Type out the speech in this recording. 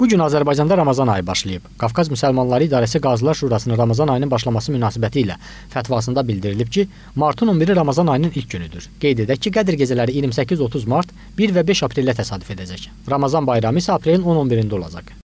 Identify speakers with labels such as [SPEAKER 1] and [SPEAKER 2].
[SPEAKER 1] Bu gün Azərbaycanda Ramazan ayı başlayıb. Qafqaz Müsəlmanları İdarəsi Qazılar Şurasının Ramazan ayının başlaması münasibəti ilə fətvasında bildirilib ki, martın 11-i Ramazan ayının ilk günüdür. Qeyd edək ki, Qədr gecələri 28-30 mart, 1 və 5 aprellə təsadüf edəcək. Ramazan bayramı isə
[SPEAKER 2] aprelin 10-11-də olacaq.